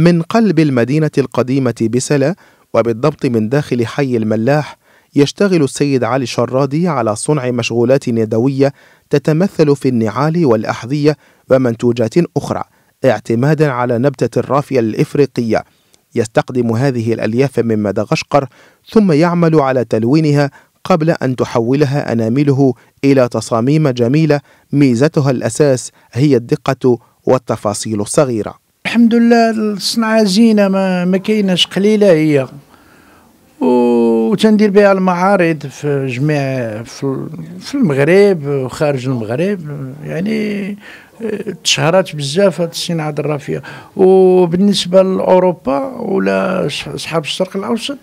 من قلب المدينة القديمة بسلا وبالضبط من داخل حي الملاح يشتغل السيد علي شرادي على صنع مشغولات يدوية تتمثل في النعال والأحذية ومنتوجات أخرى اعتمادا على نبتة الرافية الإفريقية يستقدم هذه الألياف من مدغشقر ثم يعمل على تلوينها قبل أن تحولها أنامله إلى تصاميم جميلة ميزتها الأساس هي الدقة والتفاصيل الصغيرة الحمد لله الصنعه زينه ما, ما كايناش قليله هي وتندير بها المعارض في جميع في, في المغرب وخارج المغرب يعني تشهرات بزاف هاد الصناعه الرافيه وبالنسبه لاوروبا ولا اصحاب الشرق الاوسط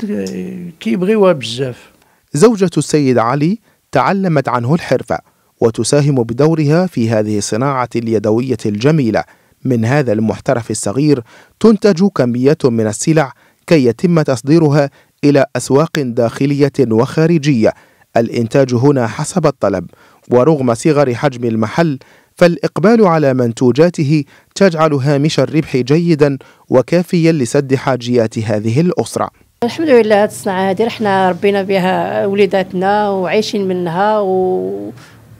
كيبغيوها بزاف زوجة السيد علي تعلمت عنه الحرفة وتساهم بدورها في هذه الصناعة اليدوية الجميلة من هذا المحترف الصغير تنتج كميات من السلع كي يتم تصديرها إلى أسواق داخلية وخارجية الإنتاج هنا حسب الطلب ورغم صغر حجم المحل فالإقبال على منتوجاته تجعل هامش الربح جيدا وكافيا لسد حاجيات هذه الأسرة الحمد لله هذه الصناعة هذه رحنا ربينا بها وليداتنا وعايشين منها و...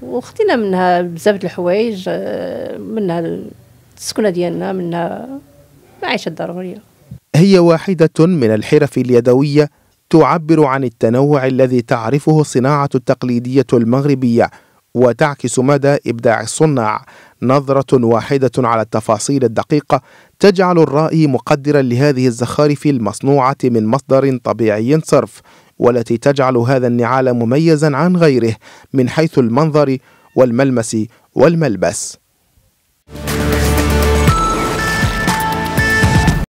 وخدينا منها بزاف د الحوايج آه، منها السكنه ديالنا من المعيشه الضروريه هي واحده من الحرف اليدويه تعبر عن التنوع الذي تعرفه الصناعه التقليديه المغربيه وتعكس مدى ابداع الصناع نظره واحده على التفاصيل الدقيقه تجعل الرائي مقدرا لهذه الزخارف المصنوعه من مصدر طبيعي صرف والتي تجعل هذا النعال مميزا عن غيره من حيث المنظر والملمس والملبس